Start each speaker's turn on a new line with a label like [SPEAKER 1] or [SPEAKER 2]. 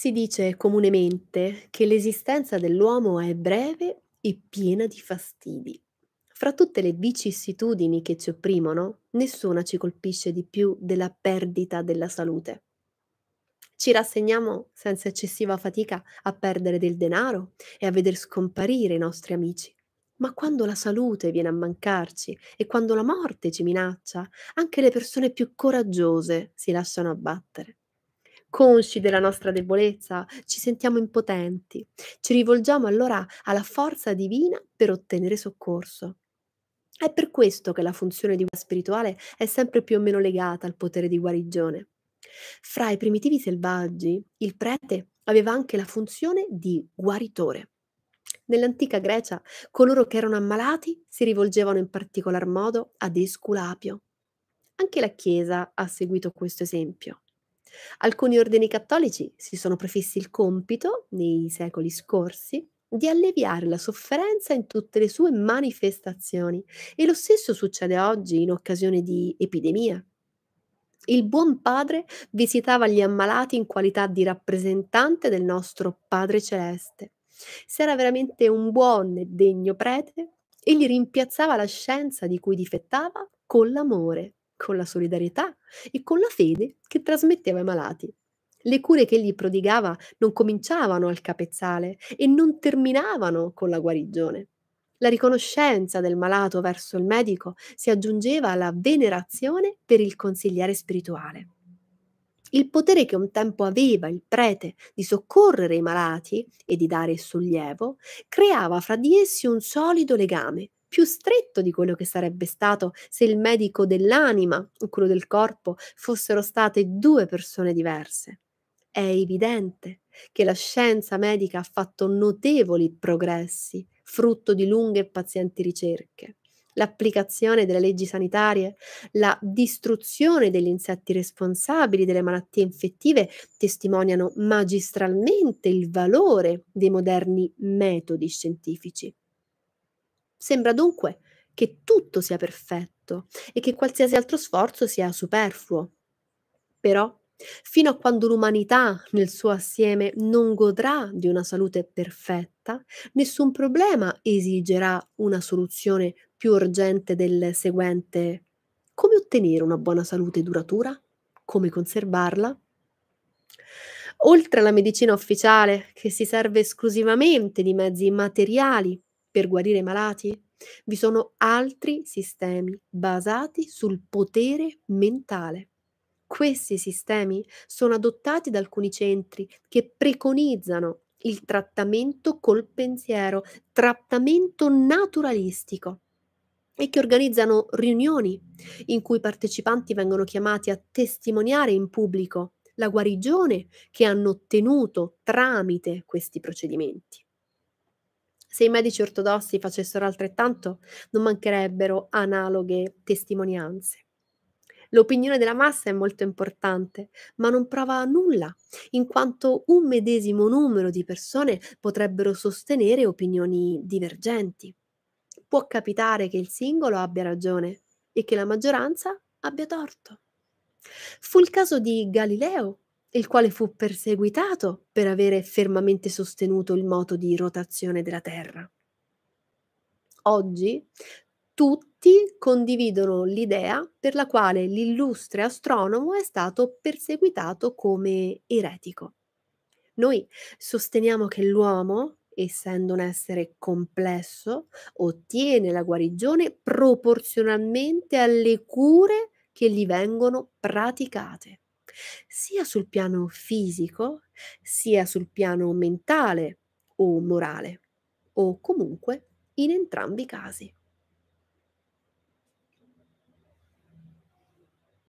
[SPEAKER 1] Si dice comunemente che l'esistenza dell'uomo è breve e piena di fastidi. Fra tutte le vicissitudini che ci opprimono, nessuna ci colpisce di più della perdita della salute. Ci rassegniamo senza eccessiva fatica a perdere del denaro e a veder scomparire i nostri amici. Ma quando la salute viene a mancarci e quando la morte ci minaccia, anche le persone più coraggiose si lasciano abbattere consci della nostra debolezza, ci sentiamo impotenti. Ci rivolgiamo allora alla forza divina per ottenere soccorso. È per questo che la funzione di guida spirituale è sempre più o meno legata al potere di guarigione. Fra i primitivi selvaggi, il prete aveva anche la funzione di guaritore. Nell'antica Grecia, coloro che erano ammalati si rivolgevano in particolar modo ad Esculapio. Anche la Chiesa ha seguito questo esempio. Alcuni ordini cattolici si sono prefissi il compito, nei secoli scorsi, di alleviare la sofferenza in tutte le sue manifestazioni e lo stesso succede oggi in occasione di epidemia. Il buon padre visitava gli ammalati in qualità di rappresentante del nostro Padre Celeste. Se era veramente un buon e degno prete, egli rimpiazzava la scienza di cui difettava con l'amore con la solidarietà e con la fede che trasmetteva ai malati. Le cure che egli prodigava non cominciavano al capezzale e non terminavano con la guarigione. La riconoscenza del malato verso il medico si aggiungeva alla venerazione per il consigliere spirituale. Il potere che un tempo aveva il prete di soccorrere i malati e di dare sollievo creava fra di essi un solido legame più stretto di quello che sarebbe stato se il medico dell'anima o quello del corpo fossero state due persone diverse. È evidente che la scienza medica ha fatto notevoli progressi, frutto di lunghe e pazienti ricerche l'applicazione delle leggi sanitarie, la distruzione degli insetti responsabili delle malattie infettive testimoniano magistralmente il valore dei moderni metodi scientifici. Sembra dunque che tutto sia perfetto e che qualsiasi altro sforzo sia superfluo. Però, fino a quando l'umanità nel suo assieme non godrà di una salute perfetta, nessun problema esigerà una soluzione più urgente del seguente. Come ottenere una buona salute duratura? Come conservarla? Oltre alla medicina ufficiale, che si serve esclusivamente di mezzi materiali per guarire i malati? Vi sono altri sistemi basati sul potere mentale. Questi sistemi sono adottati da alcuni centri che preconizzano il trattamento col pensiero, trattamento naturalistico e che organizzano riunioni in cui i partecipanti vengono chiamati a testimoniare in pubblico la guarigione che hanno ottenuto tramite questi procedimenti. Se i medici ortodossi facessero altrettanto, non mancherebbero analoghe testimonianze. L'opinione della massa è molto importante, ma non prova nulla, in quanto un medesimo numero di persone potrebbero sostenere opinioni divergenti. Può capitare che il singolo abbia ragione e che la maggioranza abbia torto. Fu il caso di Galileo il quale fu perseguitato per avere fermamente sostenuto il moto di rotazione della Terra. Oggi tutti condividono l'idea per la quale l'illustre astronomo è stato perseguitato come eretico. Noi sosteniamo che l'uomo, essendo un essere complesso, ottiene la guarigione proporzionalmente alle cure che gli vengono praticate sia sul piano fisico, sia sul piano mentale o morale, o comunque in entrambi i casi.